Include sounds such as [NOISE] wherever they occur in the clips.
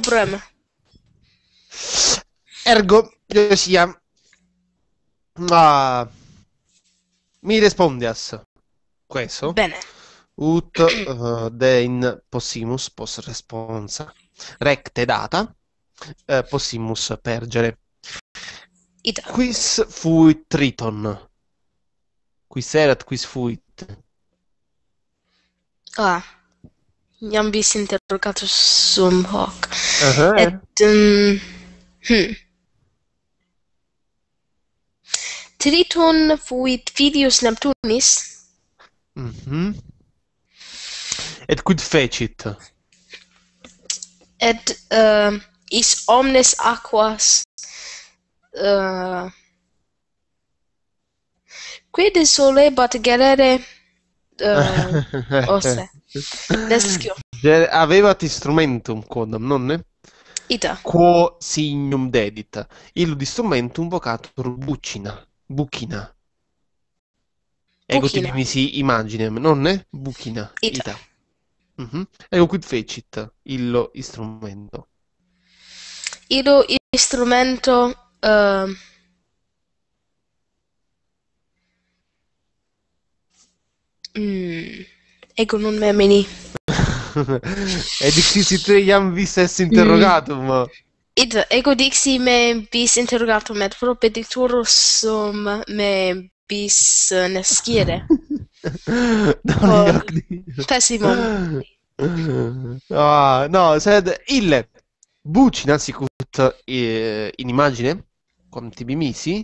problema. Ergo, io sia. Ma. Mi respondias. Questo. Bene. Ut uh, eh, de possimus pos responsa. Recte data. Uh, possimus pergere. Ita. Quis fuit Triton. Quis erat, quis fuit. Ah. Iam vis interrogatus sum hoc. Uh -huh. Et... Um, hm. Triton fuit fidius Neptunis. Mm -hmm. Et quid fecit? Et uh, is omnes aquas... Uh, quid solebat gerere... Uh, [LAUGHS] osse? Deschio. Avevati strumentum quodam, nonne? Ita. Quo signum dedit. Illudi strumentum vocatur bucina. Bucina. Ego ecco ti si imaginem, nonne? Bucina. Ita. Ita. Mm-hmm. Ego ecco quid fecit illo istrumento? Illo istrumento... Uh... Ehm, mm. Egonon memini. e [LAUGHS] dixitreiam vis est interrogatum. Mm. Id ego ecco dixi me bis interrogatum et propedicturosum me bis [LAUGHS] nescire. Oh, Por pessimum. [LAUGHS] Ah, no, sed ille bucina sicut eh, in immagine quam tibi misi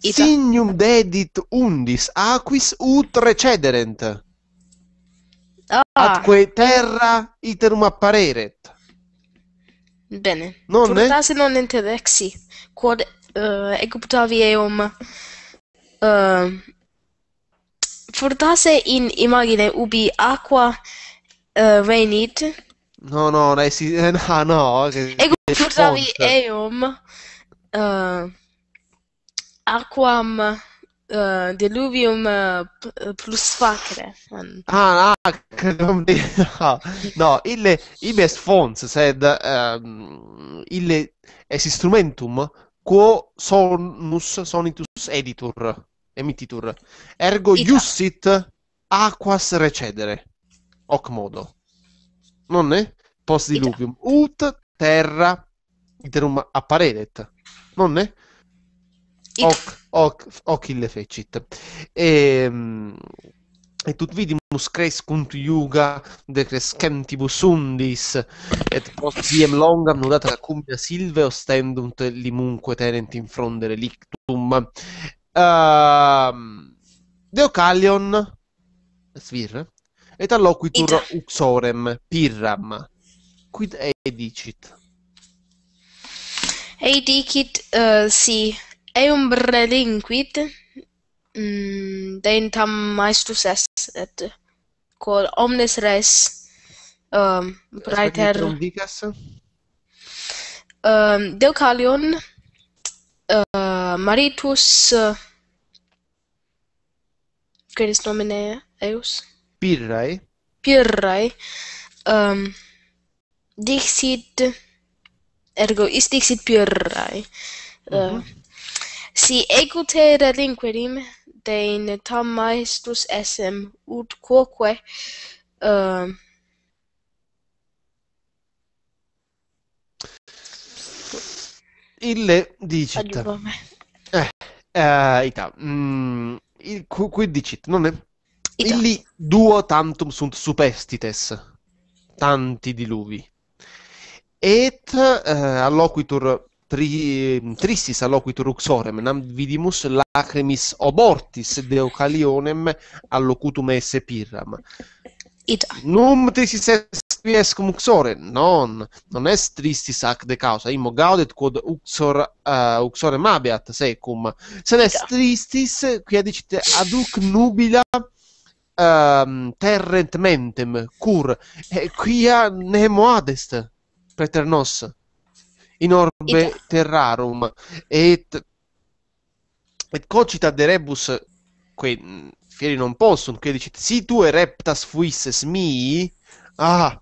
Ita. signum dedit undis aquis ut recederent Ah. Atque terra iterum appareret. Bene. Non ne. Tu non intendexi. Quod uh, eum. Uh, eh, Fortasse in imagine ubi aqua uh, eh, rainit. No, no, nei si eh, no, [LAUGHS] no. eum. Uh, aquam uh, eh, Deluvium uh, eh, eh, plus facere. Ah, ah, no, ille, ibes fons, sed um, ehm, ille es instrumentum quo sonus sonitus editur, emittitur. Ergo Ita. iussit aquas recedere. Hoc modo. Nonne? Post diluvium. Ut terra iterum apparedet. non è Oc, oc, ocille fecit. E, ehm, et ut vidimus crescunt iuga decrescentibus undis, et post diem longam nudata la cumbia silve ostendunt limunque tenent in fronde relictum. Uh, ehm, Deocalion svir et alloquitur uxorem pirram quid edicit edicit uh, eh, si Ei um mm, dentam maestus est et cor omnes res um praeter um dicas um deucalion uh, maritus uh, quid est nomen eius pirrai um dixit ergo istixit pirrai uh, uh Si equite relinquidim de in tam maestus esem ut quoque uh... Ille dicit eh, eh, Ita mm, il, cu, Quid dicit? Non è? Ita. Illi duo tantum sunt superstites Tanti diluvi Et uh, alloquitur tri, tristis alloquitur uxorem, nam vidimus lacrimis obortis deocalionem allocutum esse pirram. Ita. Num tristis est quies cum uxore, non, non est tristis ac de causa, immo gaudet quod uxor, uh, uxorem abiat secum, sed est tristis, quia dicite, aduc nubila um, terrent mentem, cur, eh, quia nemo adest, preter nos in orbe It... terrarum et, et concita de rebus que mm, fieri non possum che dice si tu e reptas fuisses mi ah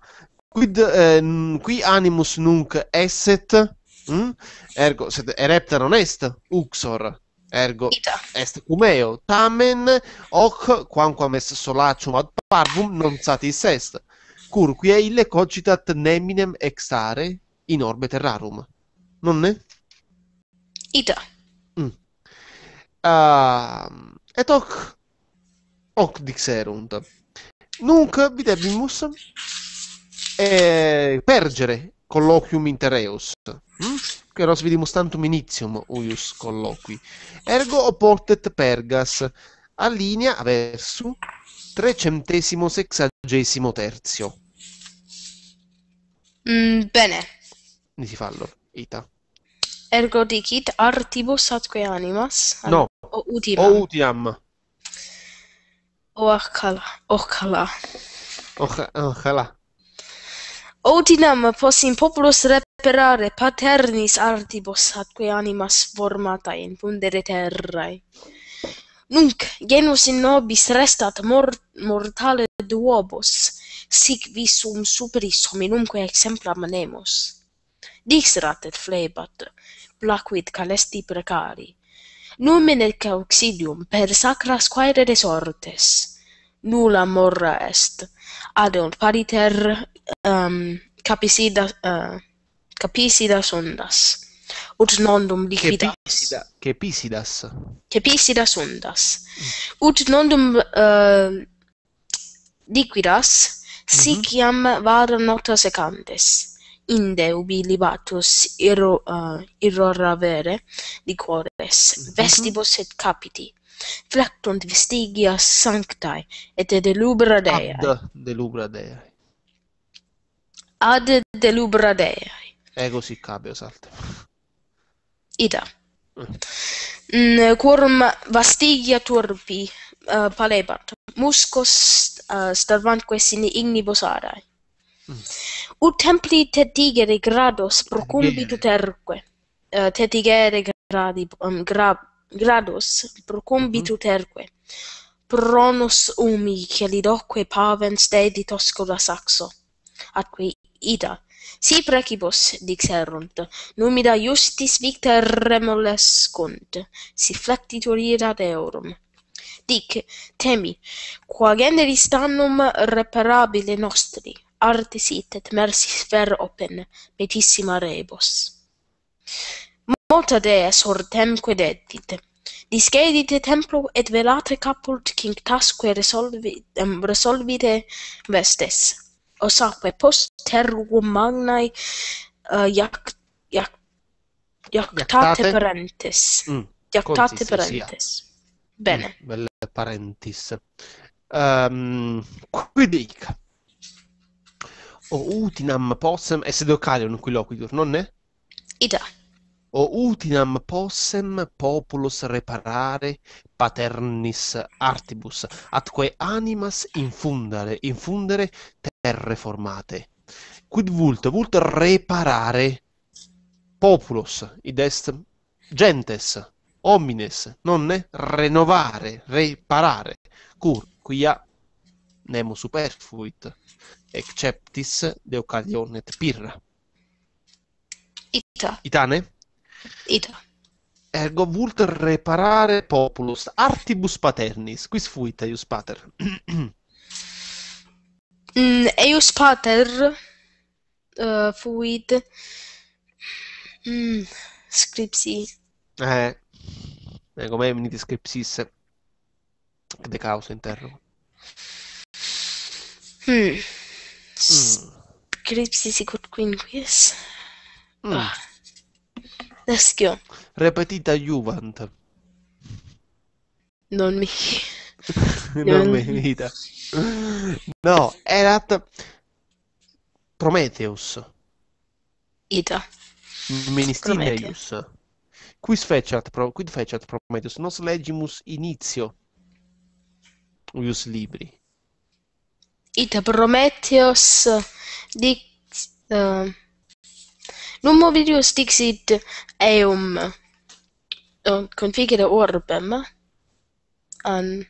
quid eh, qui animus nunc esset mm? ergo sed erepta non est uxor ergo Ita. est cumeo tamen hoc quamquam est solacium ad parvum non satis est cur qui ille cogitat neminem exare in orbe terrarum. Nonne? Ita. Mm. Uh, et hoc, hoc dixerunt. Nunc videbimus eh, pergere colloquium interreus. Mm? Che nos vidimus tantum inizium uius colloqui. Ergo oportet pergas allinea versu trecentesimo sexagesimo terzio. Mm, bene. nisi fallo, ita. Ergo dicit artibus atque animas? No. O utiam? O utiam. O acala, o cala. O cala. O utinam pos in populus reperare paternis artibus atque animas formata in pundere terrae. Nunc genus in nobis restat mortale duobus, sic visum superis hominumque exemplam nemus dixrat et flebat, placuit calesti precari. Numen et cauxidium per sacras quaere desortes, nulla morra est, adeunt pariter um, ehm, capisida, uh, eh, capisidas ondas, ut nondum liquidas. capisidas. Capisidas ondas. Ut nondum uh, liquidas, mhm. sic iam mm -hmm. notas secantes. indeubi libatus irro, uh, di liquores, mhm. vestibus et capiti, flectunt vestigia sanctae, et delubra Dei. Ad delubra Dei. Ad delubra Dei. E così capio salte. Ida. Mm. Quorum vastigia turpi uh, eh, palebant, muscos uh, eh, starvantque sine ignibus arae Mm. Ut templi te tigere grados procumbi tu terque. Uh, eh, te tigere gradi um, gra, grados procumbi mhm. terque. Pronus umi che li docque pavens de di tosco da saxo. Atque ida Si precibus dixerunt, numida justis victer remolescunt, si flectitur ira deorum. Dic, temi, qua generis tannum reparabile nostri, artis it et mersis fer open metissima rebos. Mota dea quid dedit, discedite templo et velate caput king tasque resolvit, um, resolvite vestes. Osaque post terruum magnae uh, jac, jac, jactate, parentes. Mm, jactate parentes. Bene. Mm, belle parentis. Um, quid O utinam possem esse docale un non ne? Ida. O utinam possem populus reparare paternis artibus, atque animas infundere, infundere terre formate. Quid vult? Vult reparare populus, id est gentes, homines, non ne? Renovare, reparare. Cur, quia nemo superfluit. Exceptis Deucalion et Pirra. Ita. Itane? Ita. Ergo vult reparare populus artibus paternis, quis fuit eius pater? [CLEARS THROAT] mm, eius pater uh, fuit mm, scripsi. Eh, ecco, eh come venite scripsis? De causa interrogo. Hmm. Scripsi quinquis. Mm. Ah. go. Repetita juvent. [LAUGHS] Non mi... non mi vita. No, erat Prometheus. Ida. Ministerius. Quis feceat, pro, quid feceat Prometheus? Nos legimus inizio. Ius libri. Id Prometheus dix, uh, eh, numovirus dixit eum uh, configure orbem eh, an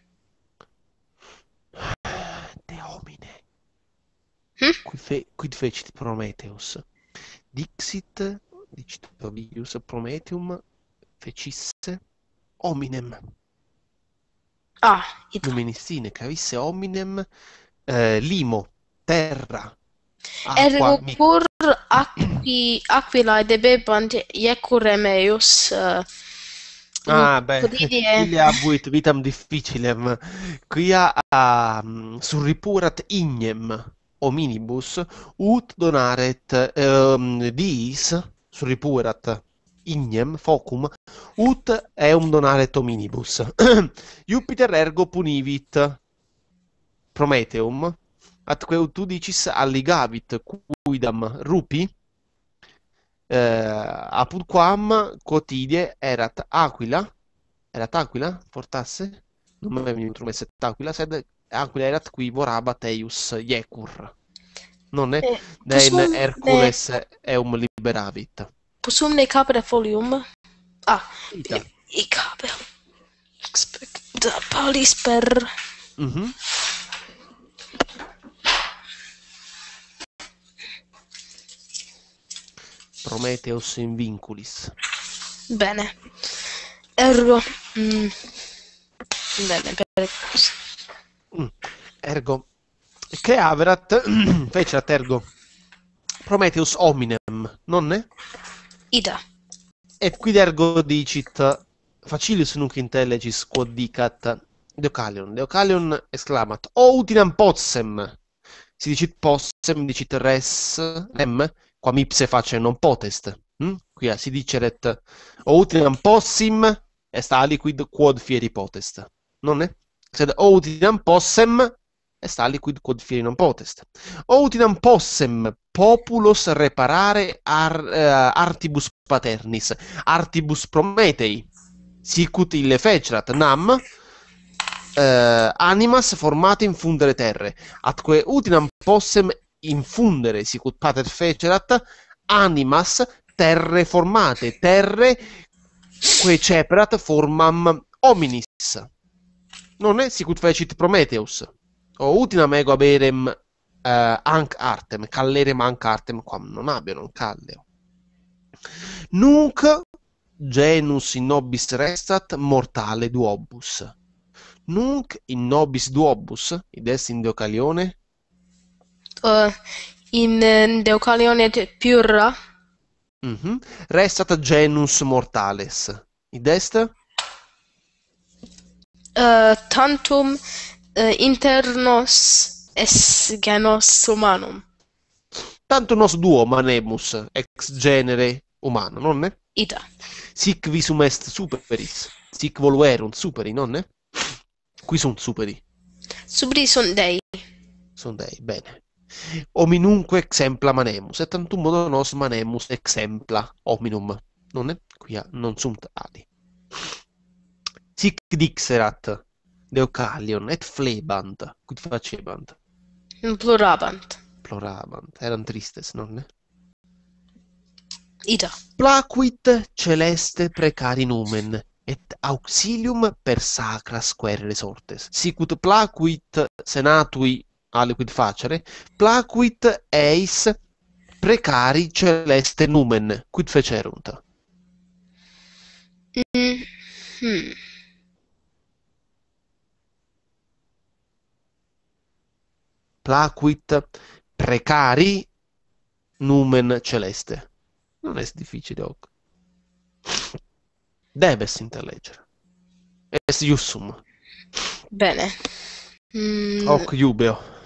De homine hm? quid, fe, quid fecit Prometheus dixit dicit Prometheus Prometheum fecisse hominem ah, ita. Numenissine carisse hominem eh, limo, terra, acqua. Ergo pur aquilae debebant iecurem eius... Uh, eh, ah, beh, [LAUGHS] ili abuit vitam difficilem, quia uh, surripurat ignem hominibus, ut donaret um, surripurat ignem focum ut eum donaret tominibus jupiter [CLEARS THROAT] ergo punivit Prometeum, atqueu tu dicis alligavit quidam rupi, eh, apudquam quotidie erat aquila, erat aquila, fortasse? Non mi venuto messo aquila, sed aquila erat qui vorabat eius iecur. Non è, eh, del Hercules ne... eum liberavit. Possum Posumne capere folium? Ah, i, i capere. Paolis per... Mm -hmm. Prometheus in Vinculis. Bene. Ergo... Mm. Bene, per... mm. Ergo. Creaverat [CLEARS THROAT] fece a Tergo Prometheus hominem, non è? Ida. E qui Ergo dicit facilius nunc intelligis quod dicat Deocalion. Deocalion esclamat, O utinam possem! Si dicit possem, dicit res, rem, qua quam ipse face non potest. Mm? Qui si dice diceret outinam possim est aliquid quod fieri potest. Non è? Sed outinam possem est aliquid quod fieri non potest. Outinam possem populos reparare ar, uh, artibus paternis, artibus prometei, sicut ille fecerat, nam uh, animas in fundere terre, atque utinam possem infundere sicut pater fecerat animas terre formate, terre que ceperat formam hominis. Non è sicut fecit Prometheus. O utinam ego aberem uh, eh, anc artem, callerem anc artem quam non abio, non calleo. Nunc genus in nobis restat mortale duobus. Nunc in nobis duobus, id est in Deocalione, uh, in eh, Deucalione purra. Mm-hmm. Restat genus mortales. Id est? Uh, eh, tantum uh, internos es genus humanum. Tantum nos duo manemus, ex genere umano, nonne? Ita. Sic visum est superis, sic voluerunt superi, nonne? Qui sunt superi. Subri sunt dei. Sono dei, bene. hominunque exempla manemus, et tantum modo nos manemus exempla hominum, non et quia non sunt adi. Sic dixerat Deucalion et flebant, quid facebant? Implorabant. Implorabant, eram tristes, non? Ida. Placuit celeste precari numen, et auxilium per sacras quere sortes. Sicut placuit senatui a ah, quid facere, placuit eis precari celeste numen, quid fecerunt. Mm-hmm. Placuit precari numen celeste. Non è difficile, hoc. Debes interleggere. Es iussum. Bene. Mm. Hoc iubeo.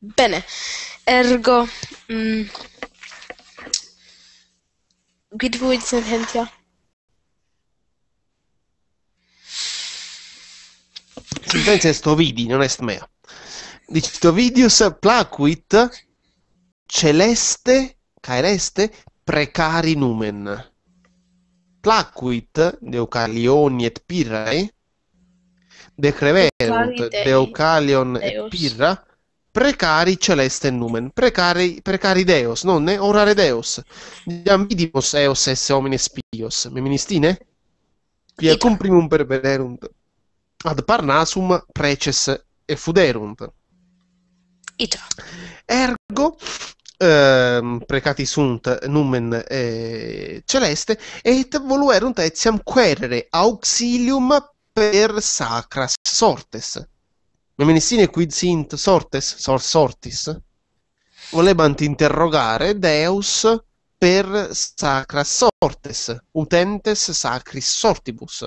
Bene. Ergo mm. Quid vuit sententia? Sentenza est ovidi, non est mea. Dicit ovidius placuit celeste caereste precari numen. Placuit deucalioni et pirrae decreverunt deucalion et pirra. Deus. precari celeste numen, precari, precari deos, non ne orare deos, diambidimus eos esse homines pios, meministine? Quia primum perverunt ad parnasum preces e fuderunt. Ita. Ergo, ehm, precati sunt numen eh, celeste, et voluerunt etiam querere auxilium per sacras sortes Memenissine quid sint sortes, sor sortis, volebant interrogare Deus per sacra sortes, utentes sacris sortibus.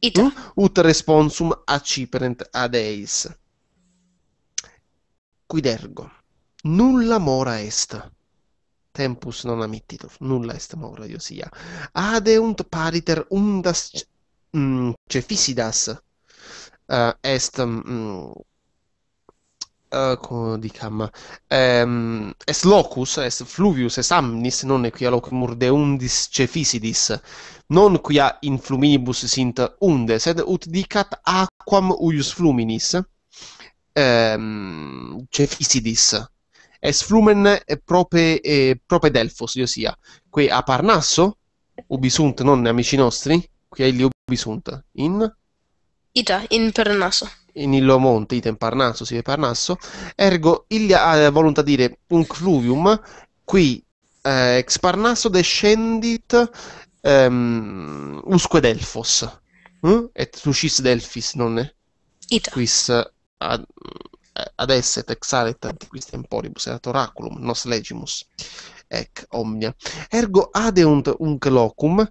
It. Hm? Ut responsum acciperent ad eis. Quid ergo, nulla mora est. Tempus non amittitur, nulla est mora, io sia. Adeunt pariter undas mm, cefisidas, uh, est um, Uh, come dicam, um, ehm, est locus, est fluvius, est amnis, non equia locumur de undis cefisidis, non quia in fluminibus sint unde, sed ut dicat aquam uius fluminis, um, ehm, cefisidis, es flumen prope, eh, prope Delfos, io sia, que a Parnasso, ubi sunt non amici nostri, quia illi ubi sunt, in Ita in Parnaso. In illo monte, ita in Parnaso, si vede Parnasso. Ergo, ilia eh, voluto dire un cluvium, qui eh, ex Parnaso descendit ehm, usque Delfos. Mm? Et suscis Delfis, non è? Ita. Quis ad, eh, ad esset exalet quis temporibus, erat oraculum, nos legimus ec omnia. Ergo adeunt unc locum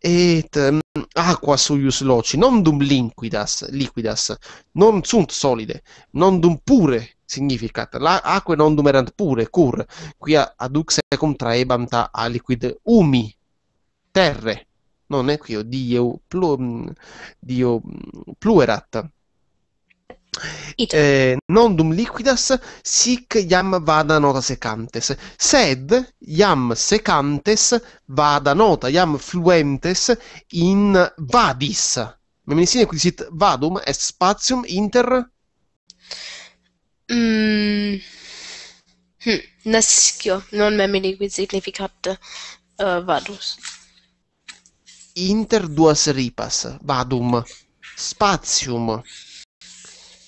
et um, aqua suius loci non dum liquidas, liquidas, non sunt solide, non dum pure significat, la aqua non dum erant pure, cur, quia aduc secum traebanta a liquid umi, terre, non equio dieu, plu, mm, dio mm, pluerat, Et Eh, non dum liquidas sic iam vada nota secantes sed iam secantes vada nota iam fluentes in vadis memnisine qui sit vadum est spatium inter mm. hm. nascio non memi liquid significat uh, vadus inter duas ripas vadum spatium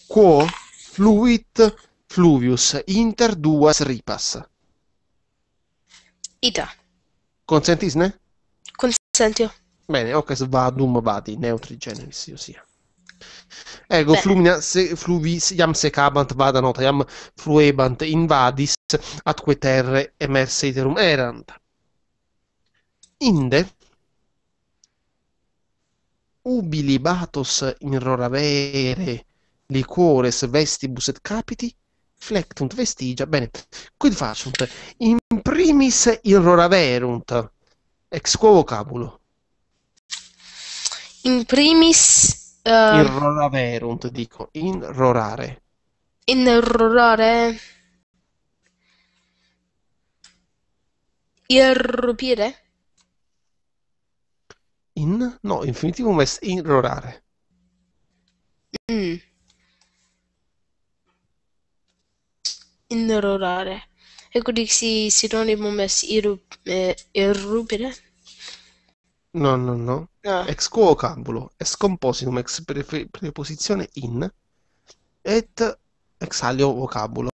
quo fluit fluvius inter duas ripas. Ita. Consentisne? Consentio. Bene, hoc vadum vadi, neutri generis, io sia. Ego Bene. flumina se, fluvis iam secabant vadanot, iam fluebant invadis atque terre emerse iterum erant. Inde, ubi libatos in roravere liquores vestibus et capiti, flectunt vestigia, bene, quid faciunt? In primis irroraverunt, ex quo vocabulo. In primis... Uh... Eh, irroraverunt, dico, in irrorare. Irrorare... Irrupire? In? No, infinitivum est in rorare. Mm. innerorare. Ecco di si sinonimo mes irrup, eh, irrupire. No, no, no. Ah. Ex quo cambulo, ex compositum, ex pre- preposizione in, et ex alio vocabulo.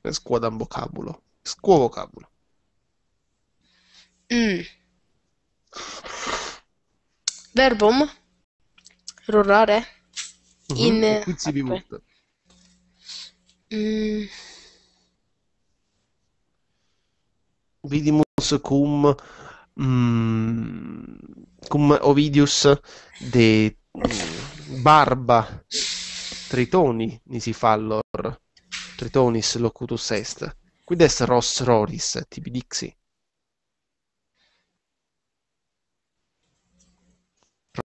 Ex quadam vocabulo. Ex quo vocabulo. Mm. Verbum, rurare, mhm, in... Mm-hmm. Mm. Vidimus cum, mm, cum Ovidius de barba tritoni nisi fallor tritonis locutus est quid est Ross roris tibi dixi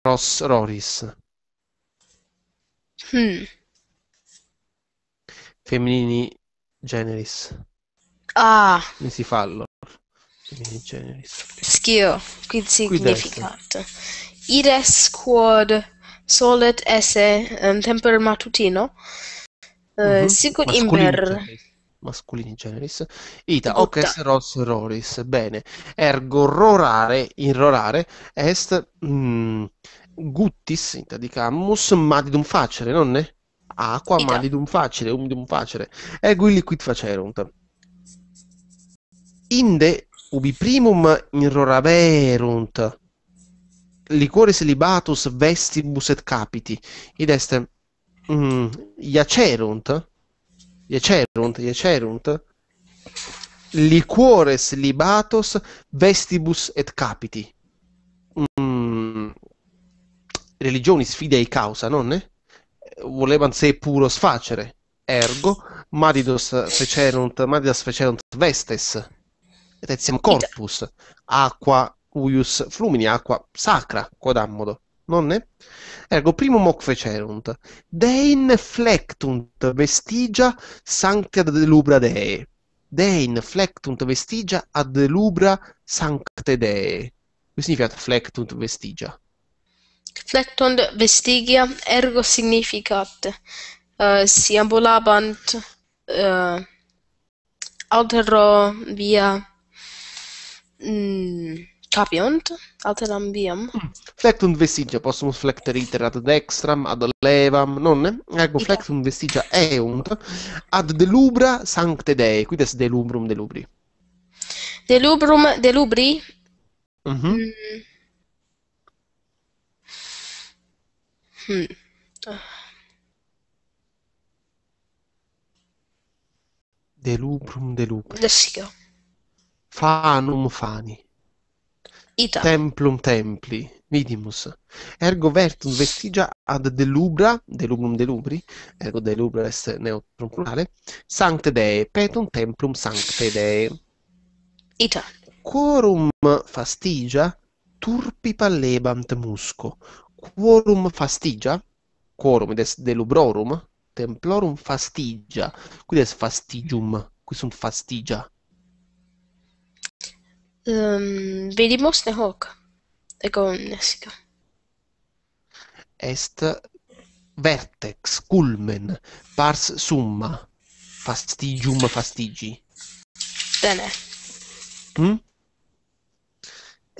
ros roris hmm. Femminini generis. Ah! Mi si fa allora. Femminini generis. Schio, qui significat? Ires quod solet esse in ehm, temper matutino, uh, mm-hmm. sicut Masculini Generis. Masculini generis. Ita, ok, hoc ros roris. Bene. Ergo rorare, irrorare, est... Mm, guttis, interdicammus, madidum facere, non nonne? acqua, ma di un facile, um di un facile. Ergo illiquid facerunt. Inde ubi primum in roraverunt. liquores libatus vestibus et capiti id est mm, iacerunt iacerunt iacerunt liquores libatus vestibus et capiti mm, religioni e causa non nonne? volevano se puro sfacere. Ergo, Maridos fecerunt, Maridas fecerunt vestes, et etiam corpus, aqua uius flumini, aqua sacra, quodammodo, nonne? Ergo, primum hoc fecerunt, dein flectunt vestigia sanctia ad lubra dee. Dein flectunt vestigia ad lubra sancte dee. Che significa flectunt vestigia? Flectond vestigia, ergo significat. Uh, eh, si ambulabant uh, eh, altero via mm, capiunt, alteram viam. Mm. Flectum vestigia possum flecter iter ad dextram, ad levam, non? Ergo ecco, flectum vestigia eunt ad delubra sancte Dei, quid est delubrum delubri? Delubrum delubri? Mm-hmm. Mm -hmm. mm, Hm. Mm. Delubrum delubrum. Lessica. Fanum fani. Ita. Templum templi. Vidimus. Ergo vertum vestigia ad delubra, delubrum delubri, ergo delubra est neutrum plurale, sancte dee, petum templum sancte dee. Ita. Quorum fastigia turpi pallebant musco, quorum fastigia quorum des de lubrorum templorum fastigia quid est fastigium qui sunt fastigia um, ehm, vidimus ne hoc ego nesca. est vertex culmen pars summa fastigium fastigi bene hm?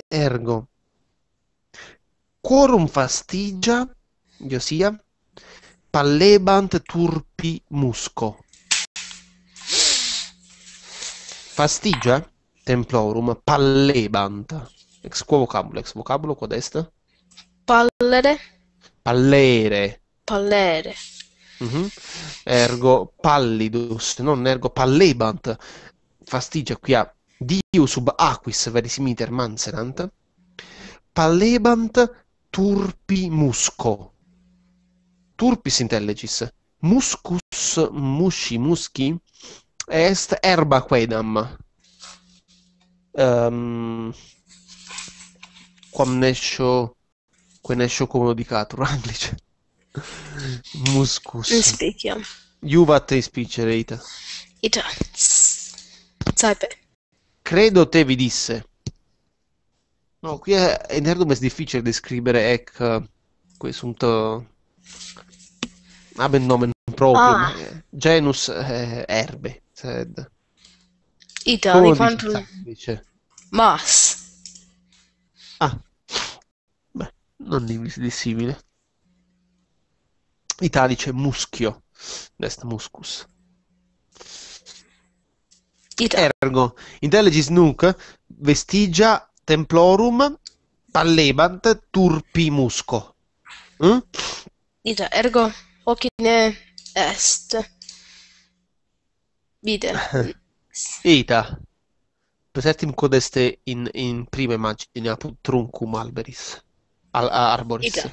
ergo quorum fastigia, io pallebant turpi musco. Fastigia, templorum, pallebant. Ex quo vocabulo, ex vocabolo, qua destra. Pallere. Pallere. Pallere. Mm-hmm. Ergo pallidus, non ergo pallebant. Fastigia qui a diu sub aquis verisimiter manserant. Pallebant turpi musco. Turpis intelligis. Muscus musci muschi est erba quedam. Um, ehm, quam nescio quenescio comodicatur [LAUGHS] anglice. Muscus. In Inspiciam. Juvat inspicere ita. Ita. Sape. Credo te vi disse No, qui è, in Nerdum è difficile descrivere Eck eh, questo un ah, haben nomen proprio ah. Eh, genus eh, erbe sed Italy quanto invece mas ah beh non dissimile italice muschio est muscus Ita- ergo intelligis nunc vestigia Templorum, Pallebant, Turpimusco. Mm? Hm? Dita, ergo, ocine est. Vite. Vita. [LAUGHS] Presertim codeste in, in prima immagine, truncum alberis. Al, arboris. Ita.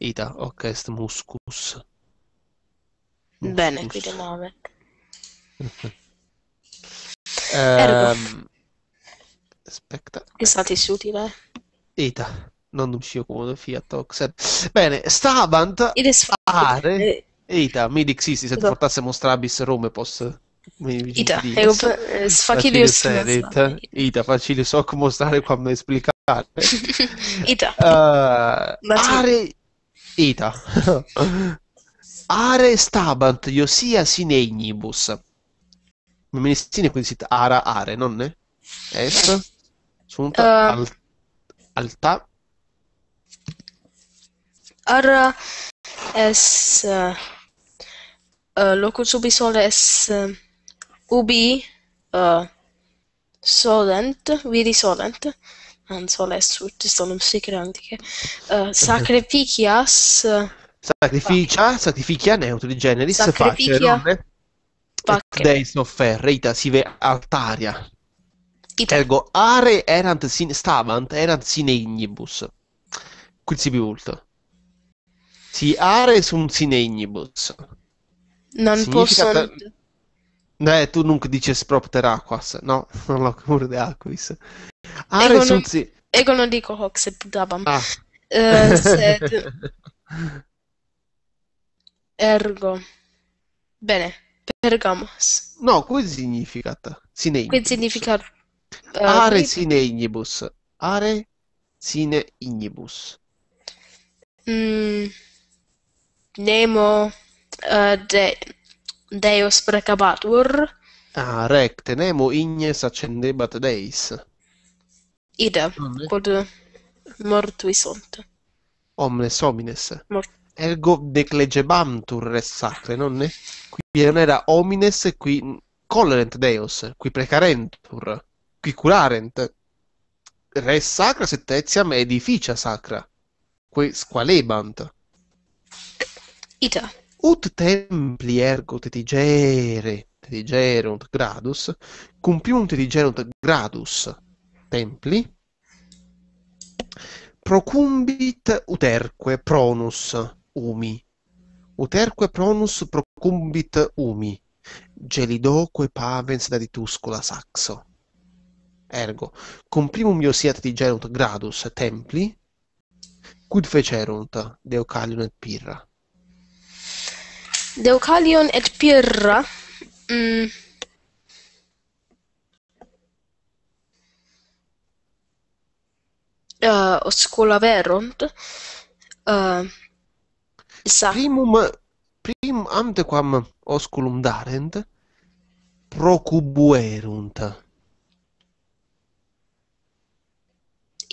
Ita, ok, est muscus. muscus. Bene, qui di nuovo. [LAUGHS] Ehm, ergo. Um, aspetta. Che sta tessuti, vai. Ita, non uscio comodo, Fiat Oxer. Bene, stavant Ed fare... Eh. Eita, mi dixisti, se ti esatto. portasse mostrabis Rome, posso... Ita, è sfacilius. Ita, facilius hoc mostrare quando esplicare. [LAUGHS] Eita. Uh, are... Eita. [LAUGHS] are stabant Iosia sinegnibus. Ministine quindi sit ara are, non ne? Es? Sunt uh, eh, al, alta. Ara es uh, uh, eh, locus sole es uh, ubi uh, solent, vidi solent, non sole es ut solum sicere antiche, uh, [LAUGHS] sacrificias... Uh, Sacrificia, pace. sacrificia neutri generis, sacrificia, face, ronne, pace. et deis offerre, ita sive altaria, Itergo are erant sine stavant, erant sine ignibus. Quinsipi vult. Si are sunt sine ignibus. Non posso... Per... Eh, tu [LAUGHS] non dices propter aquas. No, non l'ho cur de aquis. Are ego sunt non... si... Ego non dico hoc, se putabam. Ah. Uh, sed... [LAUGHS] Ergo. Bene. Pergamos. No, qui significat? Sine ignibus. Quid significat Uh, are sine ignibus. Are sine ignibus. Mm, nemo uh, de, deus precabatur. Ah, recte. Nemo ignes accendebat deis. Ida, quod mortui sunt. Omnes homines. Mort. Ergo declegebantur res sacre, non ne? Qui non era homines, qui collerent deus, qui precarentur. Mm. qui curarent. Res sacra sentetiam edificia sacra, que squalebant. Ita. Ut templi ergo tetigere, tetigerunt gradus, cum primum tetigerunt gradus templi, procumbit uterque pronus umi. Uterque pronus procumbit umi. Gelidoque pavens da dituscula saxo. Ergo, comprimum iosiet digerunt gradus templi, quid fecerunt Deucalion et Pirra? Deucalion et Pirra? Mm. Uh, eh, osculaverunt uh, eh, sa. primum prim antequam osculum darent procubuerunt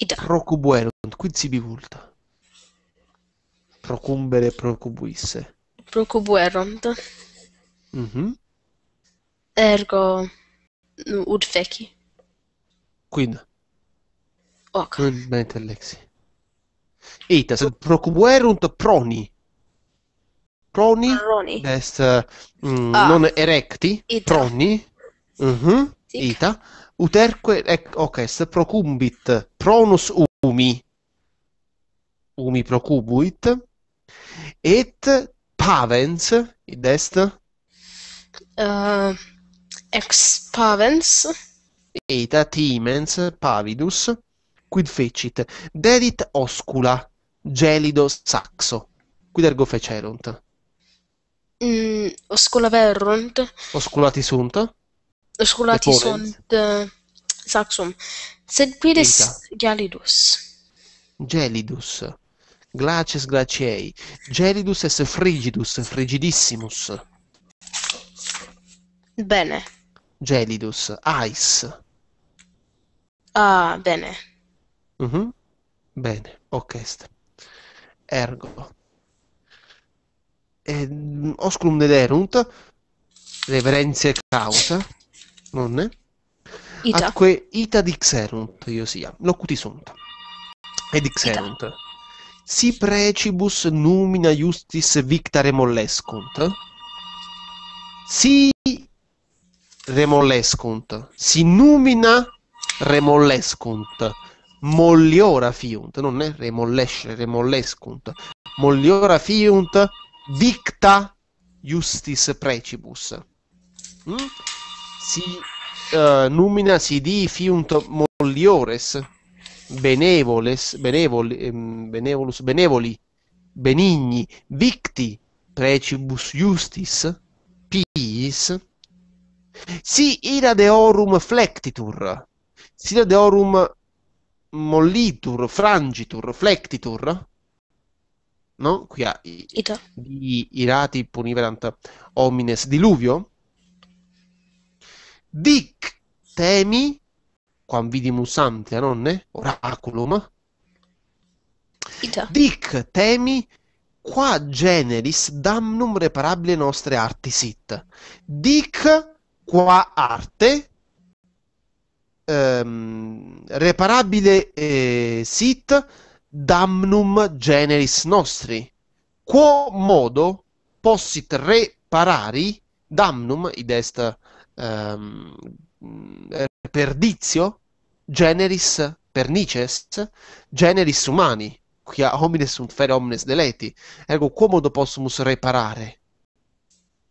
Procubuerunt, quid sibi vulta? Procumbere procubuisse. Procubuerunt. Mm -hmm. Ergo ud feci. Quid? Hoc. Non mente lexi. Ita, se procubuerunt proni. Proni, proni. est mm, ah. non erecti, Ita. proni. Mm -hmm. Ita uterque ec hoc est procumbit pronus umi umi procubuit et pavens id est uh, ex pavens et timens pavidus quid fecit dedit oscula gelido saxo quid ergo fecerunt mm, oscula verunt osculati sunt scolati son de saxum sed pides gelidus gelidus glaces glaciei gelidus est frigidus frigidissimus bene gelidus ice ah bene mhm bene ok est ergo et osculum dederunt reverentia causa nonne? Ita. Atque ita dixerunt, io sia, locuti sunt. Ed dixerunt. Si precibus numina justis victare mollescunt. Si remollescunt. Si numina remollescunt. Molliora fiunt, non è remollescere, remollescunt. Molliora fiunt victa justis precibus. Mm? si uh, eh, numina di fiunt molliores, benevoles, benevoli, ehm, benevolus, benevoli, benigni, victi, precibus justis, piis, si ira deorum flectitur, si ira deorum mollitur, frangitur, flectitur, no? Qui ha i, Ita. di irati puniverant homines diluvio, dic temi quam vidimus ante nonne oraculum Ita. dic temi qua generis damnum reparabile nostre arti sit dic qua arte ehm, reparabile eh, sit damnum generis nostri quo modo possit reparari damnum id est ehm, perdizio generis pernices generis humani quia homines sunt fere homines deleti ergo comodo possumus reparare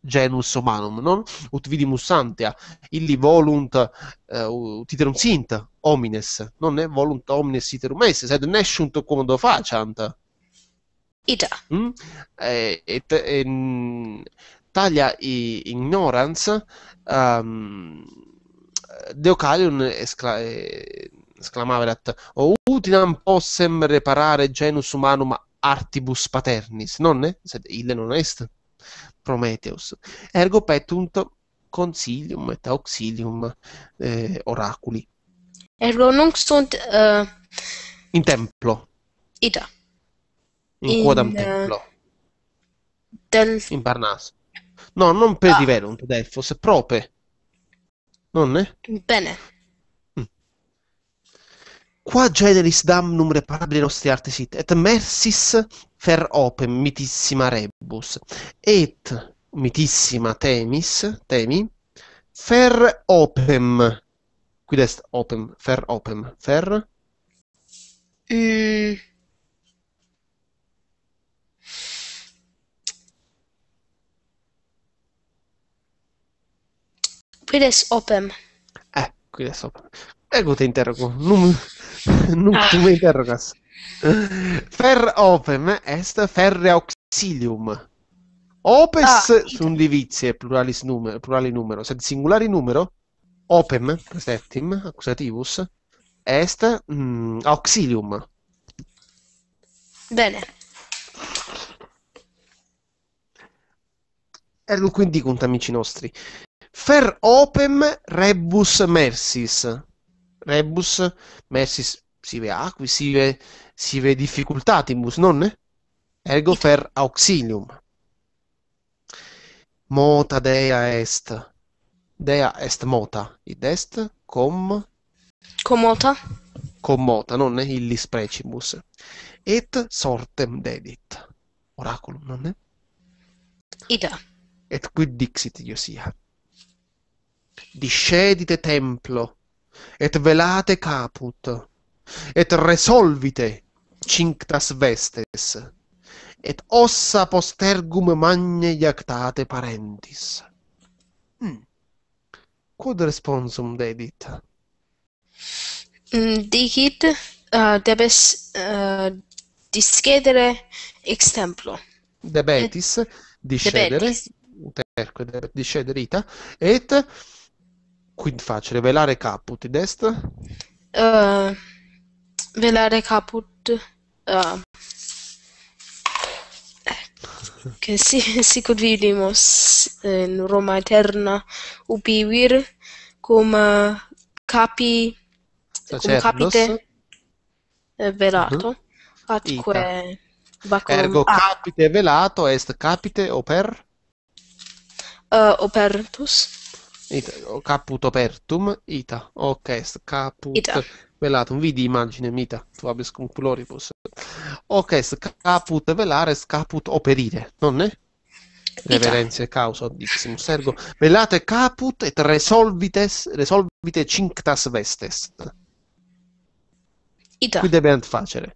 genus humanum non ut vidimus santia illi volunt uh, iterum sint homines non ne volunt homines iterum esse sed nesciunt comodo faciant Ita. Mm? Eh, et, et, et, talia ignorans um, ehm, Deocalion escla- eh, esclamaverat o utinam possem reparare genus humanum artibus paternis, non è? ille non est Prometheus. Ergo petunt consilium et auxilium eh, oraculi. Ergo nunc sunt uh... in templo. Ita. In, in quodam eh, templo. Del... In Parnaso. No, non per ah. Riverund, Delfos, Prope. Non è? Bene. Mm. Qua generis damnum reparabile nostri artisit, et mersis fer opem mitissima rebus, et mitissima temis, temi, fer opem, quid est opem, fer opem, fer? Mm. Quides opem. Eh, quides opem. Ego ecco, te interrogo, num, [LAUGHS] num ah. tu mi interrogas. Fer opem est ferre auxilium. Opes ah. sunt divizie, pluralis numero, plurali numero, sed singulari numero, opem, septim, accusativus, est mm, auxilium. Bene. Ergo quindi conta amici nostri. fer opem rebus mersis rebus mersis si ve sive si ve si ve difficultatibus nonne ergo fer auxilium mota dea est dea est mota id est com Comota. commota nonne illis precibus et sortem dedit oraculum nonne ida et quid dixit iosia discedite templo et velate caput et resolvite cinctas vestes et ossa postergum magne iactate parentis hmm. quod responsum dedit mm, dicit uh, debes uh, discedere ex templo debetis et, discedere debetis. Terque, discederita et Quindi faccio velare caput, id est? Uh, eh, velare caput... Uh, che si, si vidimus in Roma eterna ubi vir cum capi Sacerdos. cum capite eh, velato uh mhm. -huh. atque vacum ergo capite velato est capite oper uh, opertus ita caput opertum ita ok est caput ita. velatum vidi imagine mita tu habes cum pluribus ok est caput velare est caput operire nonne Reverentiae causa dixim sergo velate caput et resolvites resolvite cinctas vestes ita qui debent facere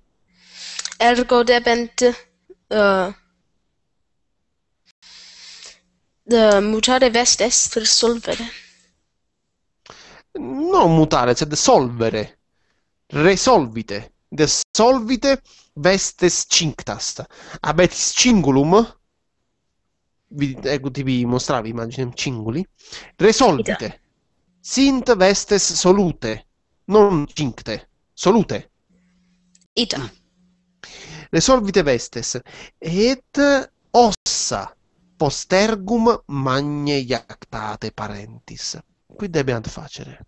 ergo debent uh, mutare veste est risolvere. Non mutare, sed solvere. Resolvite. Desolvite vestes cinctast. Abetis cingulum vi, ecco, ti vi mostravi, immagino, cinguli. Resolvite. Sint vestes solute. Non cincte. Solute. Ita. Resolvite vestes. Et ossa postergum magne iactate parentis. Qui debeant facere.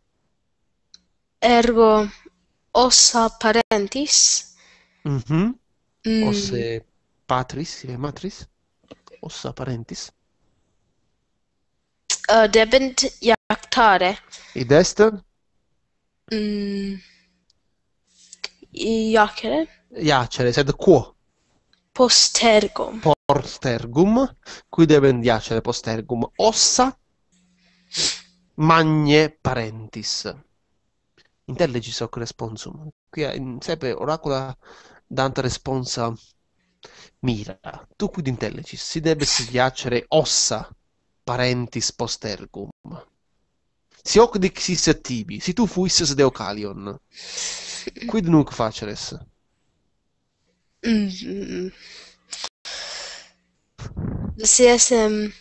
Ergo ossa parentis? Mm-hmm. Mm. Osse patris, matris? Ossa parentis? Uh, debent iactare. Id est? Mm. Iacere? Iacere, sed quo? Postergum. Po postergum, qui deve diacere postergum, ossa magne parentis. Intelligis hoc responsum. Qui sepe oracola dant responsa mira. Tu qui intellegis? Si debes diacere ossa parentis postergum. Si hoc dixis attivi, si tu fuisses deocalion, quid nunc faceres? Mm -hmm. The CSM.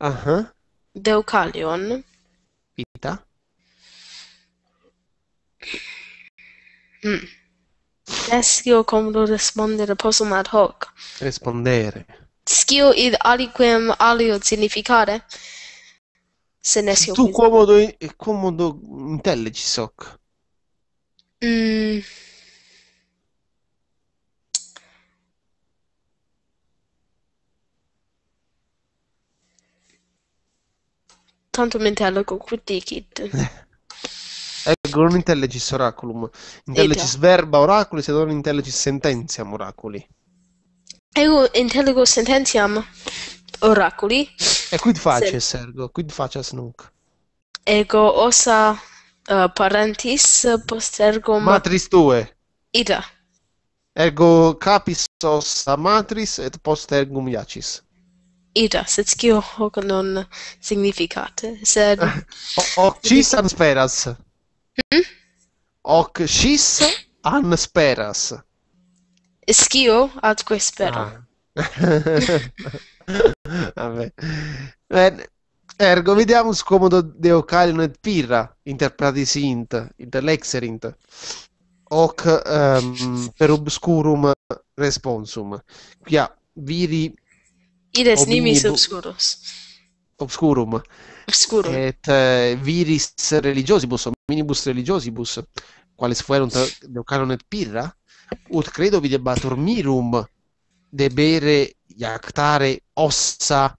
Uh-huh. Deucalion. Vita. Mm. Skill comodo rispondere possum ad hoc. Rispondere. Schio id aliquem aliud significare. Se ne skill. Tu comodo, eh, comodo soc. Mmm... tanto mentello con Kid. [LAUGHS] Ecco, eh, non intellegis oraculum. Intellegis verba oraculi, se non intelligis sententiam oraculi. Ego intellego sententiam oraculi. E quid faces, se... ergo? Quid faces nunc? Ego ossa uh, eh, parentis postergo... Matris tue. Ida. Ego capis ossa matris et postergum iacis. ida sed scio hoc non significate sed [LAUGHS] hmm? hoc cis an speras hoc hmm? chis an speras skio ad quo spero ah. [LAUGHS] a ben ergo vidiamo scomodo de ocalion et pirra interpretisint interlexerint. hoc um, per obscurum responsum qui viri Ides nimis obscurus. Obscurum. Obscurum. Et eh, viris religiosibus, minibus religiosibus, quales fuerunt leucanon et pirra, ut credo vi debatur de bere iactare ossa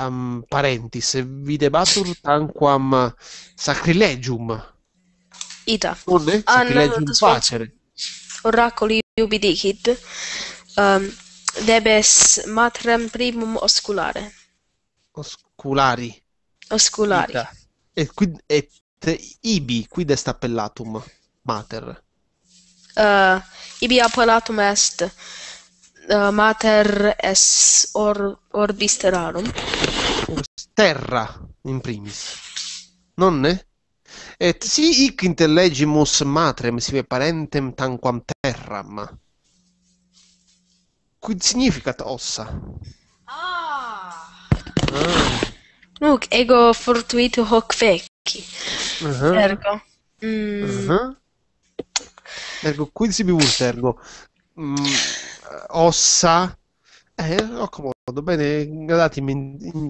um, parentis, videbatur tanquam sacrilegium. Ita. Onde? Ah, sacrilegium Anna, facere. Oracoli iubi dicit, um, debes matrem primum osculare. Osculari. Osculari. Ita. Et, quid, et ibi quid est appellatum mater? Uh, ibi appellatum est uh, mater es or, orbis terrarum. Terra in primis. Nonne? Et si hic intellegimus matrem sive parentem tanquam terram significa tossa? Ah. Nuk ego fortuito hoc vecchi. Uh-huh. Ergo. Mm. Uh-huh. Ergo quid sibibus ergo. Mm, ossa. Eh, ho comodo. Bene, datemi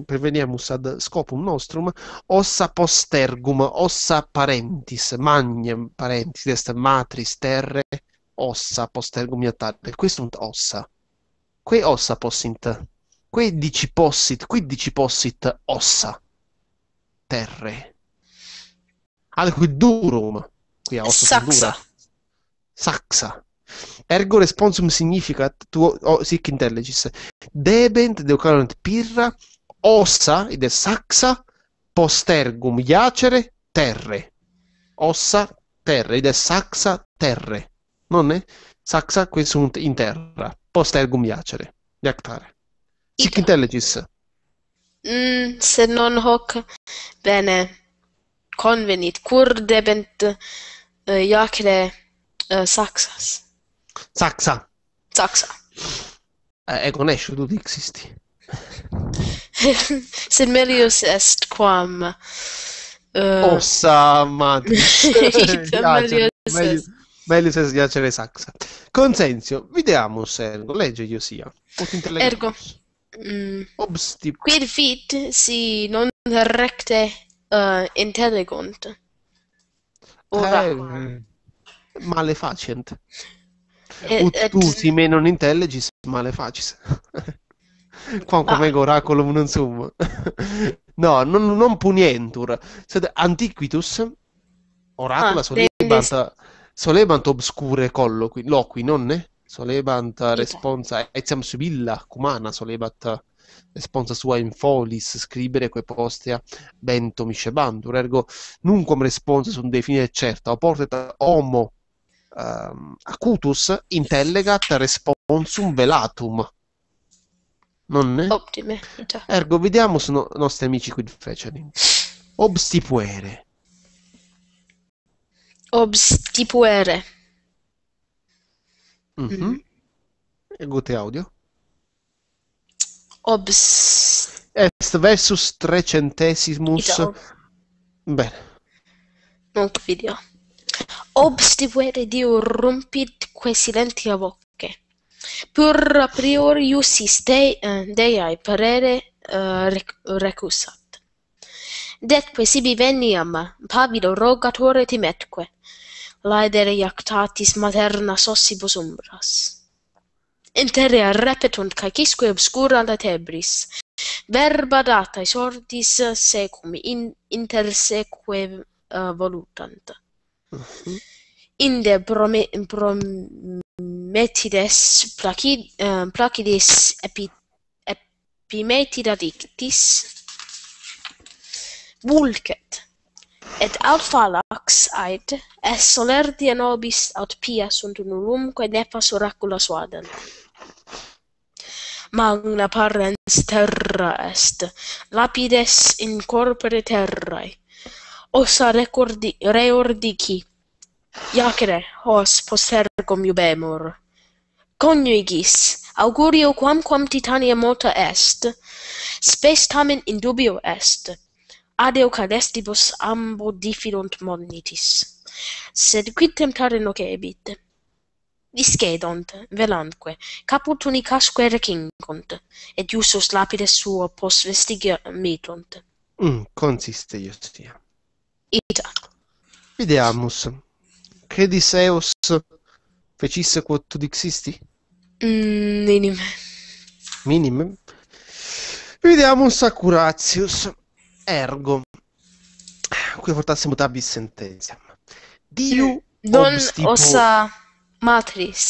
preveniamus ad scopum nostrum. Ossa postergum, ossa parentis, magnem parentis, est matris terre, ossa postergum iatare. Per questo un ossa quae ossa possint, quae dici possit, qui dici possit ossa, terre. al qui durum, qui a ossa Saxa. Saxa. Ergo responsum significat, tu oh, sic intelligis, debent deucarant pirra, ossa, id est saxa, postergum iacere, terre. Ossa, terre, id est saxa, terre. Non è? Saxa, qui sunt in terra post ergum iacere, iactare. Sic intelligis. Mm, se non hoc, bene, convenit, cur debent uh, iacere uh, saxas. Saxa. Saxa. Eh, ego ecco, nescio tu dixisti. [LAUGHS] Sed melius est quam... Uh, Ossa madre. [LAUGHS] melius est. Meglio se sghiacciare saxa. Consenzio, videamus ergo, legge io sia. Ergo. Mm. Obstip. Quid fit si non recte uh, eh, intellegunt. Ora. Eh, malefacient. E, eh, Ut et... Eh, Usi non intellegis malefacis. [LAUGHS] Quam ah. oraculum non sum. [LAUGHS] no, non, non punientur. Sed antiquitus oracula ah, solibata... Denis solebant obscure colloqui, loqui, nonne? Solebant responsa, etiam sibilla cumana solebat responsa sua in folis scribere quae postea bento miscebantur ergo nunquam responsa sunt definire certa o portet homo um, acutus intellegat responsum velatum non è? Ottime. Ergo, vediamo se no, nostri amici qui feceri. Obstipuere obstipuere. Mhm. Mm-hmm. E gote audio? Obs. Est versus trecentesimus. Video. Bene. Molto video. Obstipuere Dio rompit quei silenti a bocche. Pur a priori ius is dei, eh, dei ai parere eh, rec- recusat. Detque sibi veniam, pavido rogatore timetque, laedere iactatis materna sossibus umbras. Interia repetunt caecisque obscura tebris verba data sordis secum in, seque uh, eh, volutant. Mhm. Inde prome, prometides placid, uh, eh, placidis epi, epimetida dictis, vulcet et aut phalax ait et soler die nobis aut pia sunt unum quae nefas oracula suaden magna parens terra est lapides in corpore terrae ossa recordi reordici iacere hos postergum iubemur conjugis augurio quamquam titania mota est spes tamen in dubio est adeo cadestibus ambo difidunt monitis. Sed quid temptare noce ebit? Discedont, velantque, caput unicasque recingunt, et iusus lapides suo post vestigia mitunt. Mm, consiste, Justia. Ita. Videamus. Credis eos fecisse quod tu dixisti? Mm, minime. Minime? Videamus accuratius. Mm. Ergo, qui fortasse mutavis sententiam. Diu mm, non obstipo... osa matris.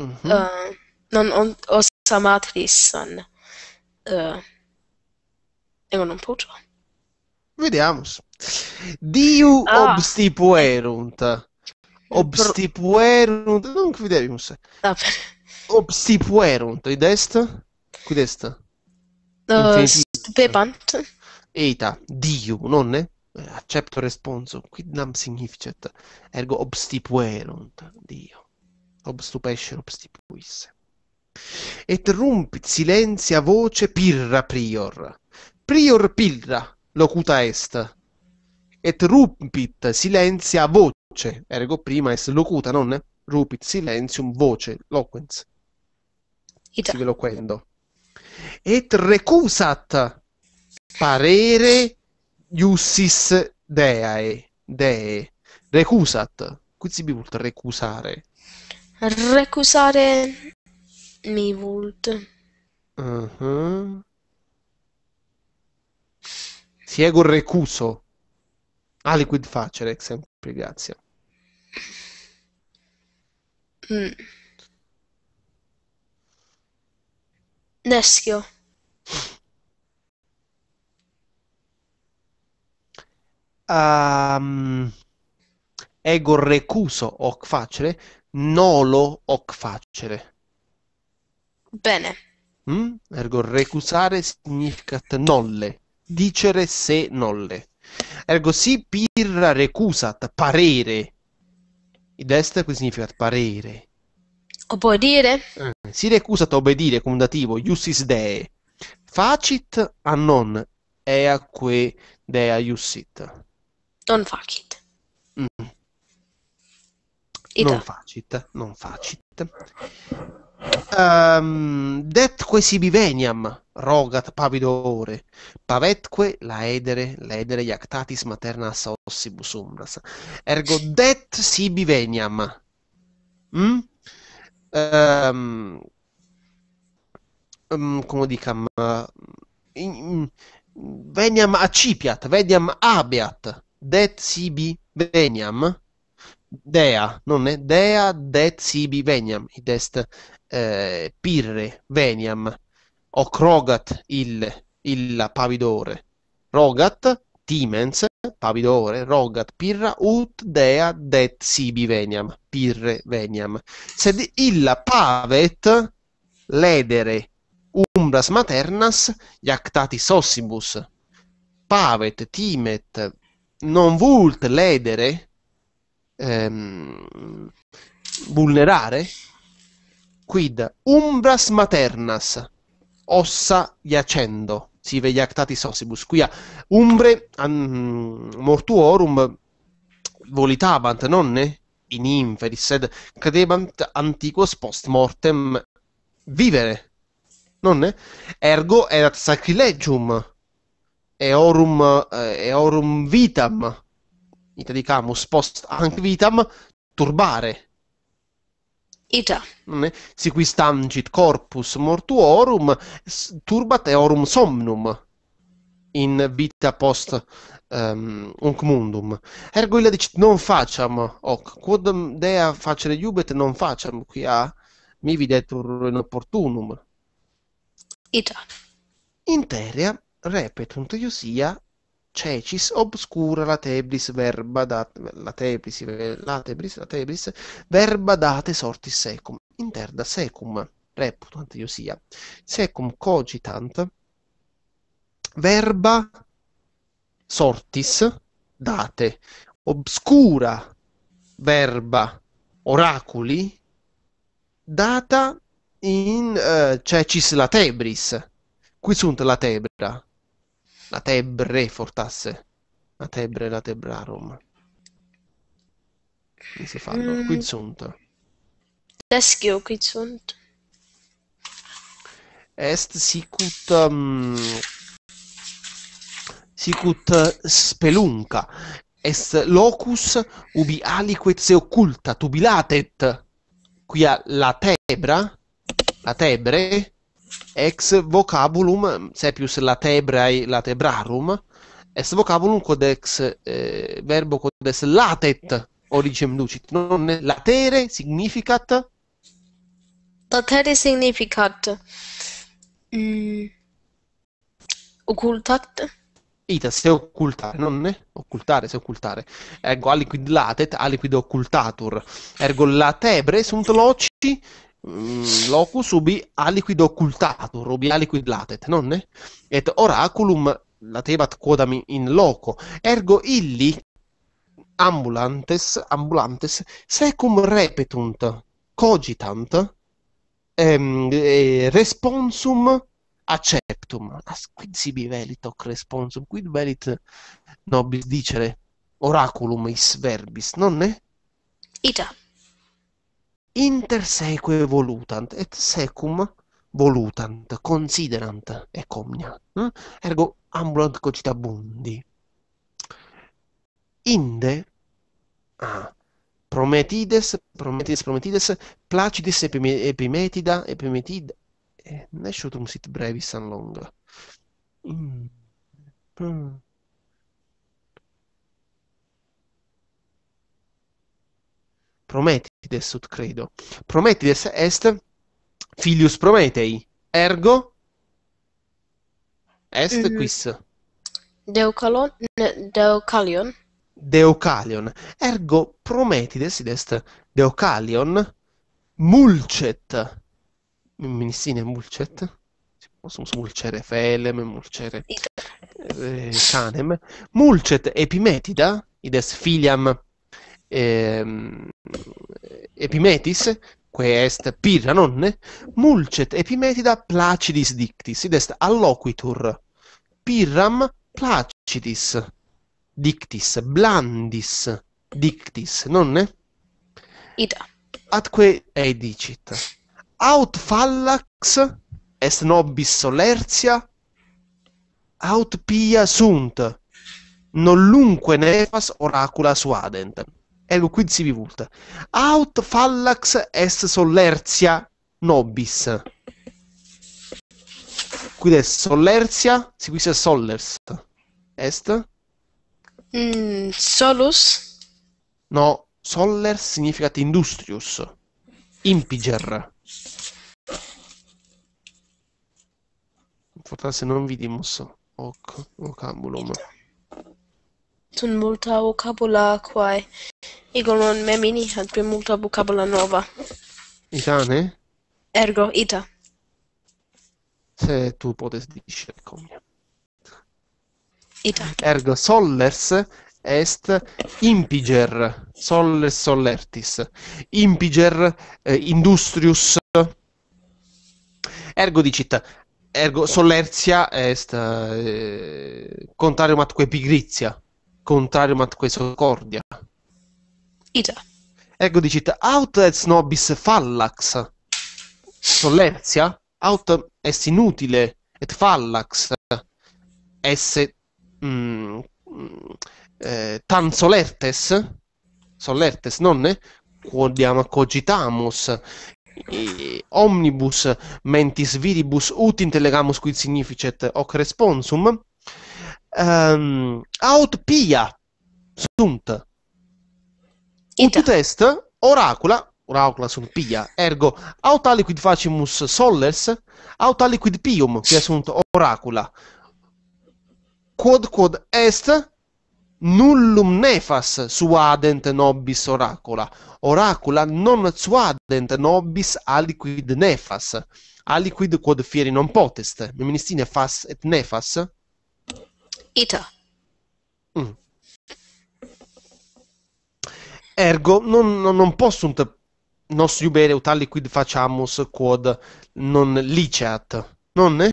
Mm -hmm. uh, non osa matris son. Uh, eh, ego non posso. Vediamus. Diu ah. obstipuerunt. Obstipuerunt, non videbimus. Ah, per... Obstipuerunt, id est? Quid est? Uh, eh, stupebant. Eta, diu, nonne? Eh, Accepto responso, quidnam significet, ergo obstipuerunt, Dio. obstupesce, obstipuisse. Et rumpit silenzia voce pirra prior. Prior pirra, locuta est. Et rumpit silenzia voce, ergo prima est locuta, non Rupit silentium voce, loquens. Ita. Si veloquendo. Et recusat parere iussis deae, dee, recusat, quid vult recusare? Recusare mi vult. Uh -huh. Siego recuso. Aliquid facere, sempre, grazie. Mm. Neschio. um, ego recuso hoc facere, nolo hoc facere. Bene. Mm? Ergo recusare significat nolle, dicere se nolle. Ergo si pirra recusat, parere. Id est qui significa parere. O Obbedire? dire? Eh, si recusat obbedire, cum dativo, iussis dee. Facit a non eaque dea iussit. Mm. Non facit. Mm. Non facit, non facit. Um, ehm, detque si biveniam, rogat pavido ore, pavetque laedere, laedere iactatis materna ossibus umbras. Ergo det si biveniam. Mm? Um, um, come dicam, mm, in, in, veniam acipiat, veniam abiat. det sibi veniam dea non è dea det sibi veniam id est eh, pirre veniam o crogat il il pavidore rogat timens pavidore rogat pirra ut dea det sibi veniam pirre veniam sed illa pavet ledere umbras maternas iactati ossibus pavet timet non vuol ledere, ehm, vulnerare, quid umbras maternas, ossa giacendo, si iactatis ossibus, quia umbre an, mm, mortuorum volitabant, nonne? In inferis, sed cadebant antiquos post mortem vivere, nonne? Ergo erat sacrilegium eorum, eh, eorum vitam, italicamus post Anc vitam, turbare. Ita. già. Mm, eh? Si qui stangit corpus mortuorum, turbat eorum somnum in vita post um, unc mundum. Ergo illa dicit non facciam hoc, quod dea facere iubet non facciam, quia mi videtur inopportunum. E già. In repetunt Iosia cecis cioè, obscura la tebris verba dat la tebris la tebris la tebris verba date sortis secum interda secum reputant Iosia secum cogitant verba sortis date obscura verba oraculi data in uh, eh, cecis cioè, latebris qui sunt latebra la Tebre fortasse. La Tebre, la Tebrarum. Come si fanno? Mm. Quid sunt? Teschio, qui sunt? Est sicut... Um, sicut spelunca. Est locus ubi aliquet se occulta tubilatet. Qui la Tebra, la Tebre, ex vocabulum sepius latebrae latebrarum est vocabulum codex eh, verbo codex latet origem lucit non latere significat latere significat mm, occultat ita se occultare non ne? occultare se occultare ergo aliquid latet aliquid occultatur ergo latebre sunt loci mh, mm, locus ubi aliquid occultatur, ubi aliquid latet, nonne? Et oraculum latebat quodam in loco, ergo illi ambulantes, ambulantes secum repetunt, cogitant, ehm, eh, responsum acceptum. Quid sibi velit hoc responsum, quid velit nobis dicere oraculum is verbis, nonne? Ita. inter seque volutant et secum volutant considerant e comnia hm? ergo ambulant cogitabundi inde ah, prometides prometides prometides placidis epimetida epimetid eh, nesciutum sit brevis an longa mm. hmm. Prometides sut credo. Prometides est filius Prometei, ergo est mm. quis Deucalon Deucalion Deucalion ergo Prometides est Deucalion mulcet minissine mulcet possono mulcere felem mulcere eh, canem mulcet epimetida id est filiam ehm, epimetis, que est pira nonne, mulcet epimetida placidis dictis, id est alloquitur, pirram placidis dictis, blandis dictis, nonne? Ita. Atque edicit, aut fallax est nobis solertia, aut pia sunt, nollunque nefas oracula suadent ego si vult. Aut fallax est solerzia nobis. Quid est solerzia? Si quis est sollers. Est? Mm, solus? No, solers significa industrius. Impiger. Forse non vidimus. Oc, ocambulum sunt multa vocabula-aquae. Igolon memini ad prim multa vocabola nuova. Itane? Ergo, ita. Se tu potessi dire come. Ita. Ergo sollers est impiger, solles sollertis, impiger eh, industrius, ergo dicit, ergo sollerzia est eh, contrarium atque pigrizia contrarium ad questo cordia. Ita. Ego ecco, dicit, aut et nobis fallax. Sollenzia, aut est inutile, et fallax, esse mm, mm, eh, tan solertes, solertes nonne, quodiam cogitamus, e, omnibus mentis viribus ut intelegamus quid significet hoc responsum, um, ehm, aut pia sunt. Ut test oracula, oracula sunt pia, ergo aut aliquid facimus solles, aut aliquid pium, Che sunt oracula. Quod quod est nullum nefas suadent nobis oracula. Oracula non suadent nobis aliquid nefas. Aliquid quod fieri non potest. Meministine fas et nefas ether. Mm. Ergo, non, non, non possunt nos iubere utal liquid facciamus quod non liceat, nonne?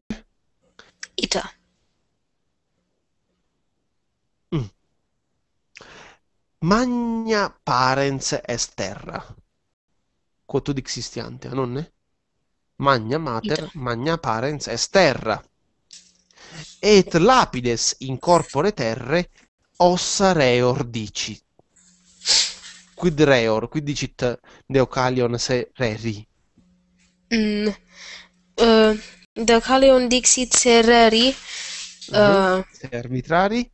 Ita. Mm. Magna parens est terra, quod tu dixisti ante, nonne? Magna mater, Ita. magna parens est terra et lapides in corpore terre ossa reor dici quid reor quid dicit Deocalion se reri mm, uh, Deocalion dixit se reri uh, se arbitrari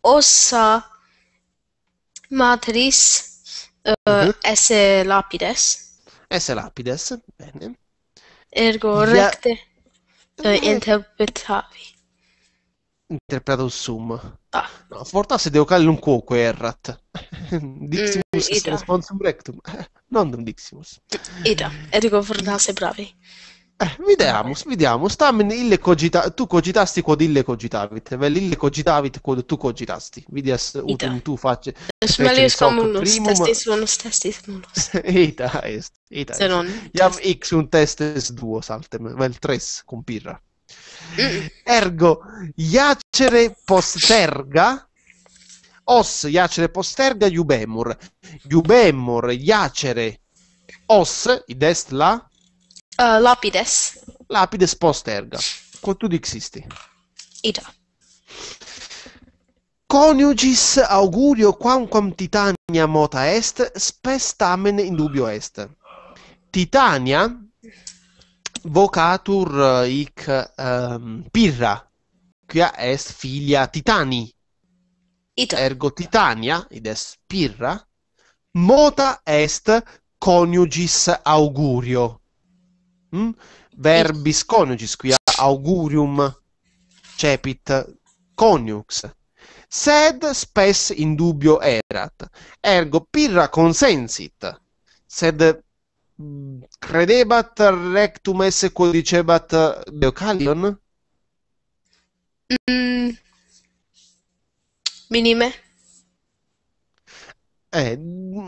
ossa matris uh, uh-huh. esse lapides esse lapides bene ergo recte eh, interpretavi? Interpretato il Sum. Ah. No, devo calare un cuoco errat. [LAUGHS] Diximus mm, responsum rectum. [LAUGHS] Non diximus. Ida, e dico fortasse bravi. Eh, vediamo, vediamo. Stammen ille cogita- tu cogitasti quod ille cogitavit, vel ille cogitavit quod tu cogitasti. Vidias utum tu face. Smalis communos, testis unus, testis unus. Eta [LAUGHS] est, eta Se non, est. Iam ix un testes duos altem, vel tres compirra. Mm. Ergo, iacere posterga, os iacere posterga iubemur. Iubemur, iacere, os, id est la Uh, lapides. Lapides post erga. Quod existi. Ita. Coniugis augurio quamquam Titania mota est, spes tamen in dubio est. Titania vocatur uh, hic um, Pirra, quia est filia Titani. Ita. Ergo Titania, id est Pirra, mota est coniugis augurio. Mm? Verbis coniugis qui augurium cepit coniux. Sed spes in dubio erat. Ergo pirra consensit. Sed mm, credebat rectum esse quod dicebat Deucalion? Mm. Minime. Eh,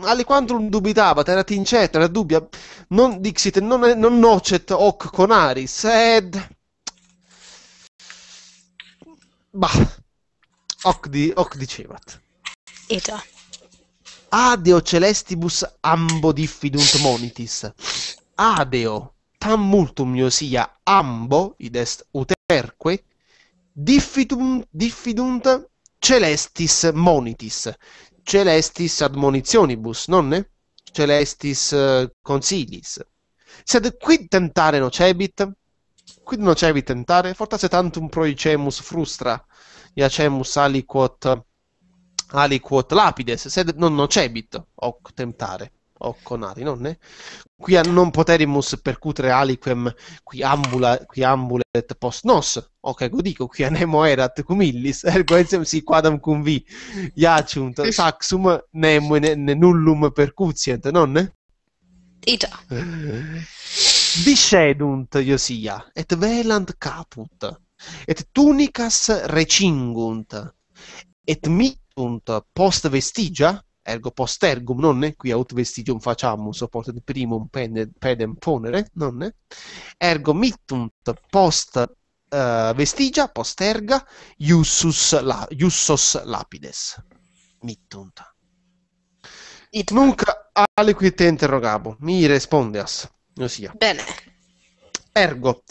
aliquantrum dubitava, era incet, era dubbia, non dixit, non, non nocet hoc Aris. ed... Bah, hoc, di, hoc dicevat. E già. Adeo celestibus ambo diffidunt monitis. Adeo, tam multum iosia ambo, id est uterque, diffidum, diffidunt celestis monitis celestis admonitionibus, non ne? Celestis eh, consilis. Sed qui tentare nocebit? Quid nocebit tentare? Fortasse tantum proicemus frustra, iacemus aliquot aliquot lapides, sed non nocebit, hoc tentare o conati nonne qui a non poterimus percutere aliquem qui ambula qui ambulet post nos o che dico qui anemo erat cum illis, ergo etiam si quadam cum vi iaciunt saxum nemo ne, ne nullum percutient nonne Ita. Eh. Discedunt Iosia, et velant caput, et tunicas recingunt, et mitunt post vestigia, ergo postergum, nonne, qui aut vestigium facciamum, supportet primum pedem ponere, nonne, ergo mittunt post uh, vestigia, posterga, iussus la, iussos lapides, mittunt. It nunc aliquid te interrogabo, mi respondeas, ossia. Bene. Ergo,